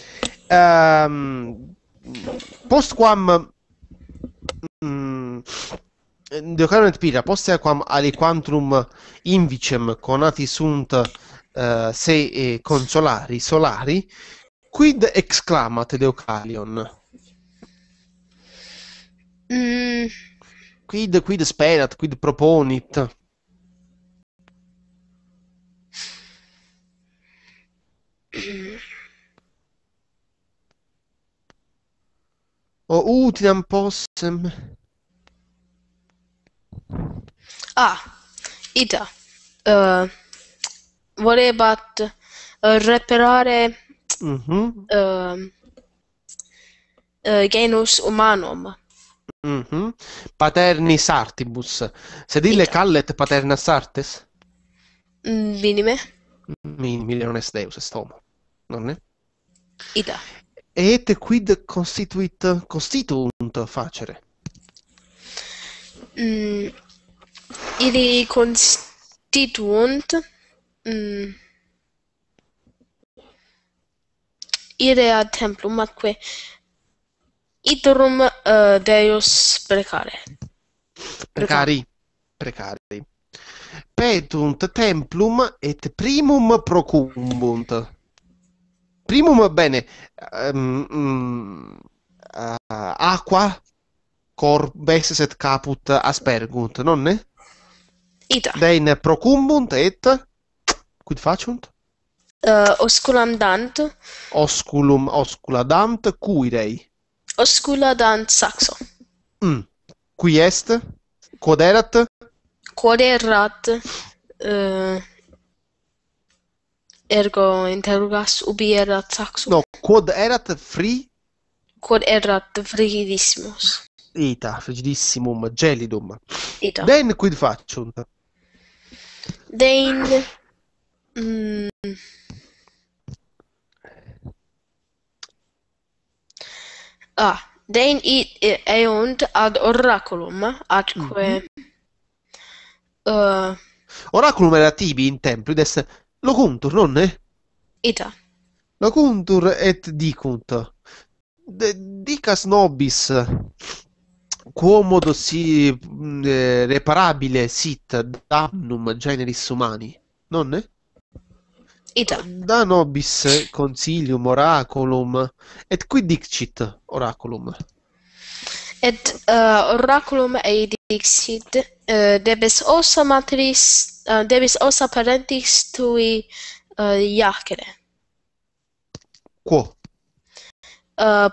um, ehm, postquam... Mm, Ehm, Deocaron et pira, postea quam aliquantrum invicem conati sunt uh, eh, se e consolari solari, quid exclamat Deocalion? Mm. Quid, quid sperat, quid proponit? o utinam possem Ah, Ita, Uh, eh, voleva uh, reperare mm-hmm. uh, genus humanum. Mm-hmm. Paternis artibus. Se dille callet paternas artes? Mm, minime. Minime non est deus, est homo. Non è? Ida. Et quid constituit, constituunt facere? Mm, Ili constituunt mm, idea templum atque iterum uh, eh, Deus precare. Precari. Precari. Petunt templum et primum procumbunt. Primum bene. Um, ehm, um, mm, uh, eh, aqua corbes et caput aspergunt, non nonne? Ita. Dein procumbunt et quid facunt? Uh, eh, osculam dant. Osculum osculadant cui dei? Osculadant saxo. Mm. Qui est? Quod erat? Quod erat? Uh, ergo interrogas ubi erat saxo. No, quod erat fri? Quod erat frigidissimus. Ita, frigidissimum, gelidum. Ita. Den quid facunt? Dein mm. Ah, dein it eunt ad oraculum atque mhm. mm -hmm. uh, oraculum era tibi in templides locuntur non ita locuntur et dicunt De, dicas nobis quomodo si mm, eh, reparabile sit damnum generis humani, non ne? Ita. Da nobis consilium oraculum, et qui dicit oraculum? Et uh, oraculum ei uh, debes osa matris, uh, debes osa parentis tui uh, iacere. Quo? Uh,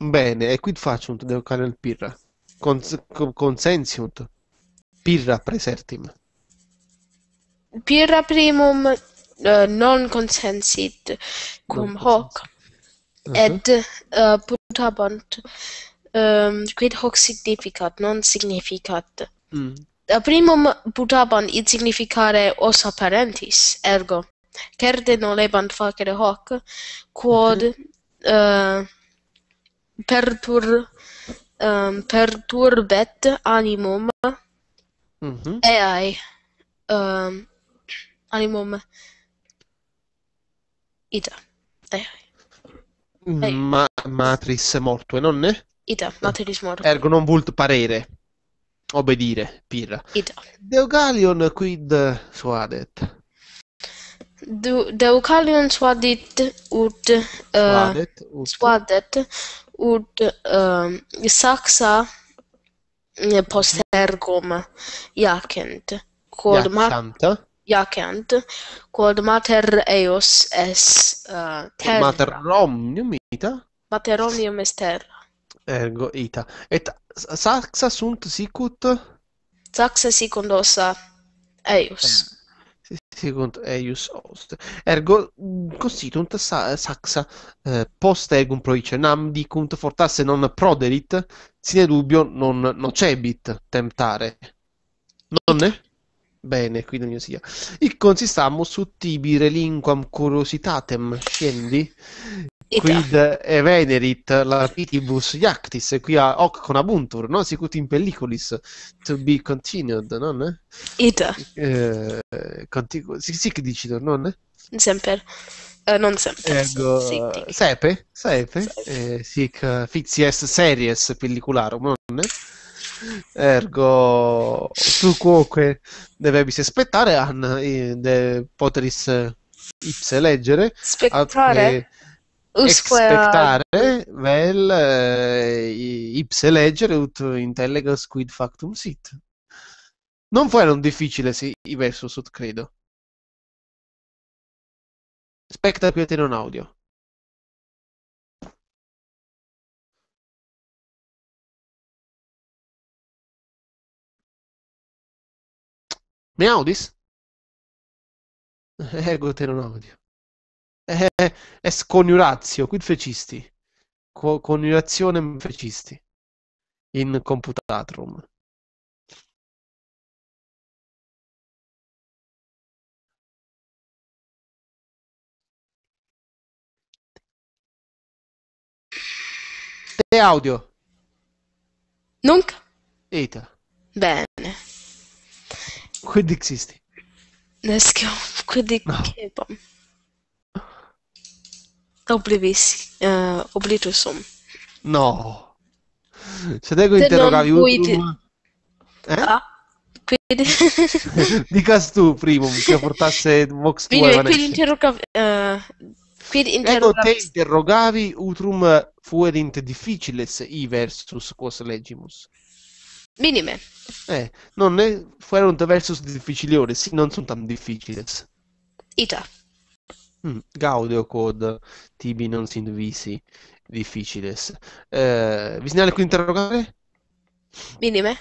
Bene, e quid faciunt deo canel pirra? Cons consensiunt pirra presertim? Pirra primum uh, non consensit cum non hoc, uh -huh. et uh, eh, putabant um, ehm, quid hoc significat, non significat. Mm. Eh, primum putabant id significare os apparentis, ergo, certe non lebant facere hoc, quod... Mm -hmm. pertur, um, perturbet animum mm-hmm. eae um, animum ita. Eae. Ma- matris e nonne? Ita, matris mortue. Ergo non vult parere, obbedire, pirra. Ita. Deugalion quid suadet? Deucalion suadit ut... Uh, suadet, ehm, ut. suadet ut ehm, saxa ne postergum iacent quod iacent quod mater eos es uh, terra mater romnium ita mater romnium est terra ergo ita et saxa sunt sicut saxa sicundosa eos sicunt eius host. Ergo, mm, constitunt sa saxa eh, post egum proice nam dicunt fortasse non proderit, sine dubbio non nocebit temptare. Nonne? Bene, qui non io sia. Il consistamus ut tibi relinquam curiositatem scendi Quid e venerit lapitibus iactis, e qui a hoc conabuntur, non sicut in pelliculis, to be continued, non? Ita. Eh, contigu- sì, che dici, non? Sempre. Uh, non sempre. Ergo, Sictic. sepe, sepe, sepe. Eh, sic fixies series pellicularum, non? Ergo, tu quoque debebis aspettare an eh, de poteris eh, ipse leggere. Spettare? Ad, eh, Expectare vel eh, ipse legere ut intellegas quid factum sit. Non difficile, sì, i verso ut credo. Specta più non audio. Mi audis? [LAUGHS] Ergo te non audio è, eh, è eh, sconiurazio, quid fecisti? Co- coniurazione fecisti in computatrum. Te audio. Nunc? Eta. Bene. Quid existi? Nescio, quid no. Oblivis, uh, Oblitusum. No. Se te lo interrogavi ultima... Ti... Eh? Ah. Quindi... Dicas tu, Primum, che portasse Vox 2 Quindi, quindi interrogavi... Uh, Ecco, te interrogavi utrum fuerint difficiles i versus quos legimus. Minime. Eh, non è fuerunt versus difficiliores, sì, non sono tan difficiles. Ita. Mm, Gaudio cod tibi non sin visi difficiles. Eh, vi segnale qui interrogare? Minime.